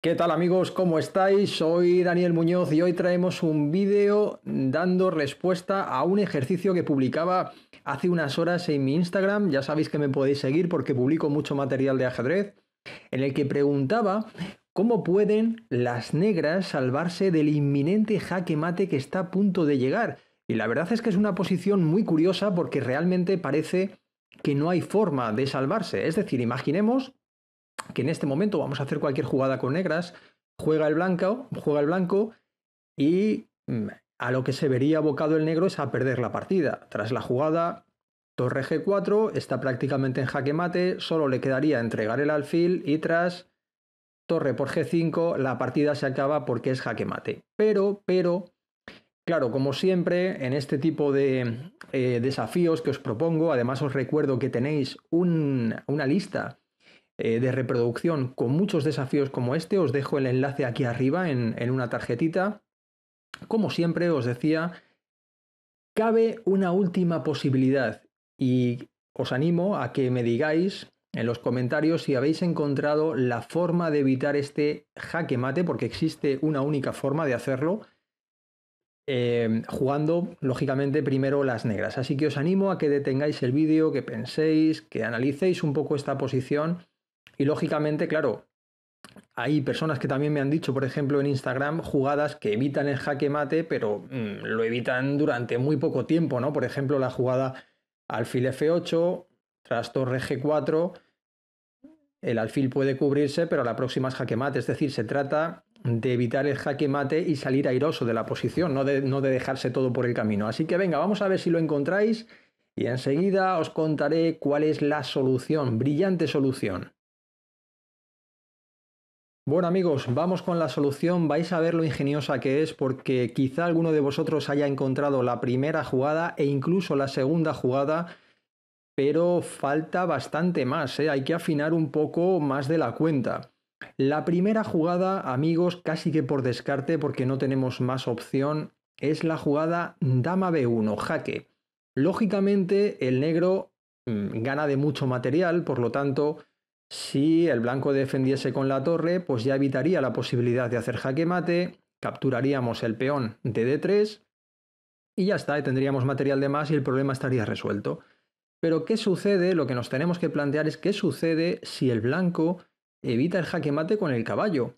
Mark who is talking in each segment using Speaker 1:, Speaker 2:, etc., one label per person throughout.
Speaker 1: ¿Qué tal amigos? ¿Cómo estáis? Soy Daniel Muñoz y hoy traemos un vídeo dando respuesta a un ejercicio que publicaba hace unas horas en mi Instagram. Ya sabéis que me podéis seguir porque publico mucho material de ajedrez, en el que preguntaba cómo pueden las negras salvarse del inminente jaque mate que está a punto de llegar. Y la verdad es que es una posición muy curiosa porque realmente parece que no hay forma de salvarse. Es decir, imaginemos que en este momento vamos a hacer cualquier jugada con negras, juega el blanco, juega el blanco y mm, a lo que se vería abocado el negro es a perder la partida. Tras la jugada, torre G4 está prácticamente en jaque mate, solo le quedaría entregar el alfil y tras torre por G5 la partida se acaba porque es jaque mate. Pero, pero, Claro, como siempre, en este tipo de eh, desafíos que os propongo, además os recuerdo que tenéis una lista eh, de reproducción con muchos desafíos como este. Os dejo el enlace aquí arriba en, una tarjetita. Como siempre os decía, cabe una última posibilidad y os animo a que me digáis en los comentarios si habéis encontrado la forma de evitar este jaque mate, porque existe una única forma de hacerlo, eh, jugando lógicamente primero las negras. Así que os animo a que detengáis el vídeo, que penséis, que analicéis un poco esta posición y lógicamente, claro, hay personas que también me han dicho, por ejemplo, en Instagram, jugadas que evitan el jaque mate, pero mm, lo evitan durante muy poco tiempo, ¿no? Por ejemplo, la jugada alfil F8, tras torre G4, el alfil puede cubrirse, pero la próxima es jaque mate. Es decir, se trata de evitar el jaque mate y salir airoso de la posición, no de dejarse todo por el camino. Así que venga, vamos a ver si lo encontráis y enseguida os contaré cuál es la solución, brillante solución. Bueno amigos, vamos con la solución. Vais a ver lo ingeniosa que es porque quizá alguno de vosotros haya encontrado la primera jugada e incluso la segunda jugada, pero falta bastante más. ¿eh? Hay que afinar un poco más de la cuenta. La primera jugada, amigos, casi que por descarte porque no tenemos más opción, es la jugada Dama B1, jaque. Lógicamente el negro mm, gana de mucho material, por lo tanto si el blanco defendiese con la torre, pues ya evitaría la posibilidad de hacer jaque mate, capturaríamos el peón de d3 y ya está, tendríamos material de más y el problema estaría resuelto. Pero ¿qué sucede? Lo que nos tenemos que plantear es qué sucede si el blanco evita el jaque mate con el caballo.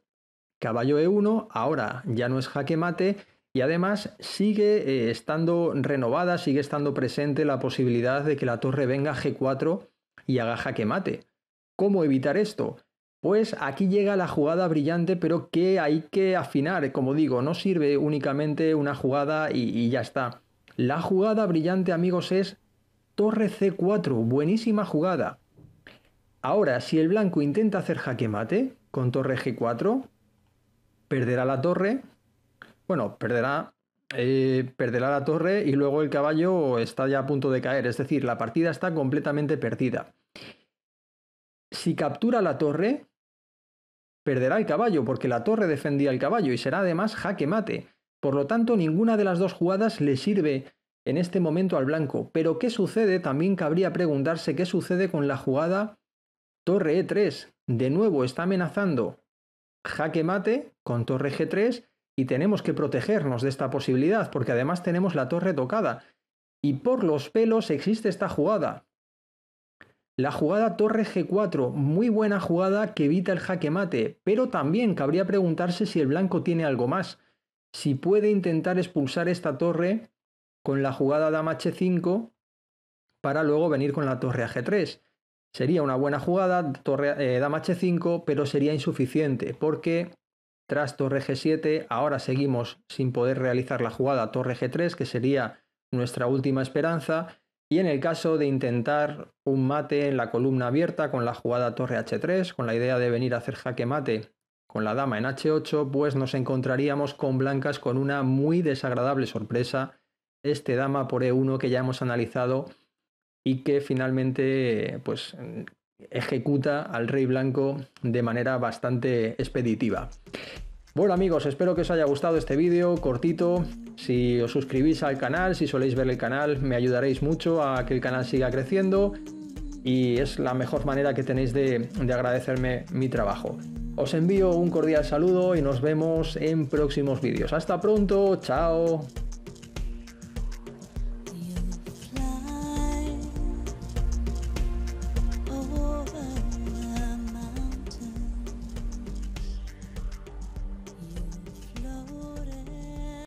Speaker 1: Caballo e1 ahora ya no es jaque mate y además sigue eh, estando renovada, sigue estando presente la posibilidad de que la torre venga a g4 y haga jaque mate. ¿Cómo evitar esto? Pues aquí llega la jugada brillante, pero que hay que afinar. Como digo, no sirve únicamente una jugada y, ya está. La jugada brillante, amigos, es torre C4. Buenísima jugada. Ahora, si el blanco intenta hacer jaque mate con torre G4, perderá la torre. Bueno, perderá, eh, perderá la torre y luego el caballo está ya a punto de caer. Es decir, la partida está completamente perdida si captura la torre, perderá el caballo, porque la torre defendía el caballo y será además jaque mate. Por lo tanto, ninguna de las dos jugadas le sirve en este momento al blanco. Pero ¿qué sucede? También cabría preguntarse qué sucede con la jugada torre E3. De nuevo está amenazando jaque mate con torre G3 y tenemos que protegernos de esta posibilidad porque además tenemos la torre tocada. Y por los pelos existe esta jugada. La jugada torre g4, muy buena jugada que evita el jaque mate, pero también cabría preguntarse si el blanco tiene algo más. Si puede intentar expulsar esta torre con la jugada dama h5 para luego venir con la torre a g3. Sería una buena jugada, eh, dama h5, pero sería insuficiente porque tras torre g7 ahora seguimos sin poder realizar la jugada torre g3, que sería nuestra última esperanza, y en el caso de intentar un mate en la columna abierta con la jugada torre h3, con la idea de venir a hacer jaque mate con la dama en h8, pues nos encontraríamos con blancas con una muy desagradable sorpresa, este dama por e1 que ya hemos analizado y que finalmente pues ejecuta al rey blanco de manera bastante expeditiva. Bueno amigos, espero que os haya gustado este vídeo cortito. Si os suscribís al canal, si soléis ver el canal, me ayudaréis mucho a que el canal siga creciendo y es la mejor manera que tenéis de, de agradecerme mi trabajo. Os envío un cordial saludo y nos vemos en próximos vídeos. Hasta pronto, chao.